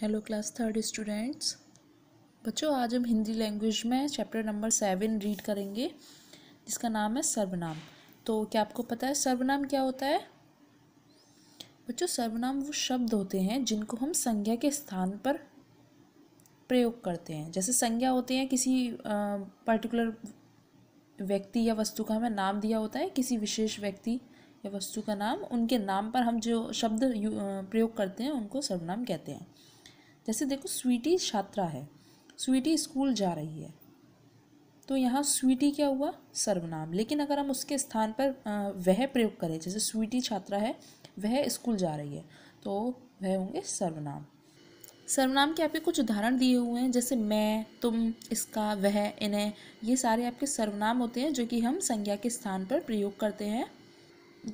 hello class third students बच्चों आज हम हिंदी लैंग्वेज में चैप्टर नंबर सेवन रीड करेंगे जिसका नाम है सर्वनाम तो क्या आपको पता है सर्वनाम क्या होता है बच्चों सर्वनाम वो शब्द होते हैं जिनको हम संज्ञा के स्थान पर प्रयोग करते हैं जैसे संज्ञा होते हैं किसी पर्टिकुलर व्यक्ति या वस्तु का हमें नाम दिया होता है किसी विशेष व्यक्ति या वस्तु का नाम उनके नाम पर हम जो शब्द प्रयोग करते हैं उनको सर्वनाम कहते हैं जैसे देखो स्वीटी छात्रा है स्वीटी स्कूल जा रही है तो यहाँ स्वीटी क्या हुआ सर्वनाम लेकिन अगर हम उसके स्थान पर वह प्रयोग करें जैसे स्वीटी छात्रा है वह स्कूल जा रही है तो वह होंगे सर्वनाम सर्वनाम के आपके कुछ उदाहरण दिए हुए हैं जैसे मैं तुम इसका वह इन्हें ये सारे आपके सर्वनाम होते हैं जो कि हम संज्ञा के स्थान पर प्रयोग करते हैं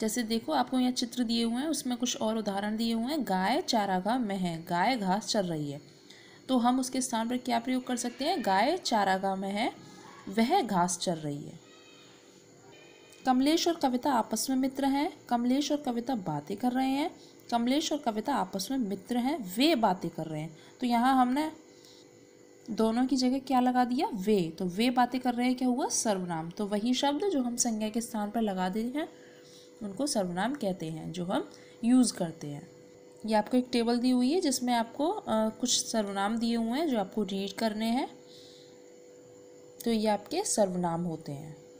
जैसे देखो आपको यहाँ चित्र दिए हुए हैं उसमें कुछ और उदाहरण दिए हुए हैं गाय चारागाह में है गाय घास चर रही है तो हम उसके स्थान पर क्या प्रयोग कर सकते हैं गाय चारागाह में है वह घास चर रही है कमलेश और कविता आपस में मित्र हैं कमलेश और कविता बातें कर रहे हैं कमलेश और कविता आपस में मित्र हैं वे बातें कर रहे हैं तो यहाँ हमने दोनों की जगह क्या लगा दिया वे तो वे बातें कर रहे हैं क्या हुआ सर्वनाम तो वही शब्द जो हम संज्ञा के स्थान पर लगा दिए हैं उनको सर्वनाम कहते हैं जो हम यूज़ करते हैं ये आपको एक टेबल दी हुई है जिसमें आपको आ, कुछ सर्वनाम दिए हुए हैं जो आपको रीड करने हैं तो ये आपके सर्वनाम होते हैं